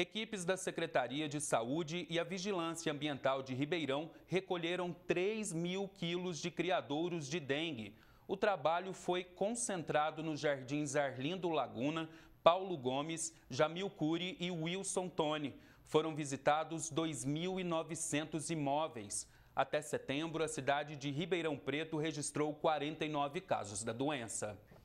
Equipes da Secretaria de Saúde e a Vigilância Ambiental de Ribeirão recolheram 3 mil quilos de criadouros de dengue. O trabalho foi concentrado nos jardins Arlindo Laguna, Paulo Gomes, Jamil Cury e Wilson Tony. Foram visitados 2.900 imóveis. Até setembro, a cidade de Ribeirão Preto registrou 49 casos da doença.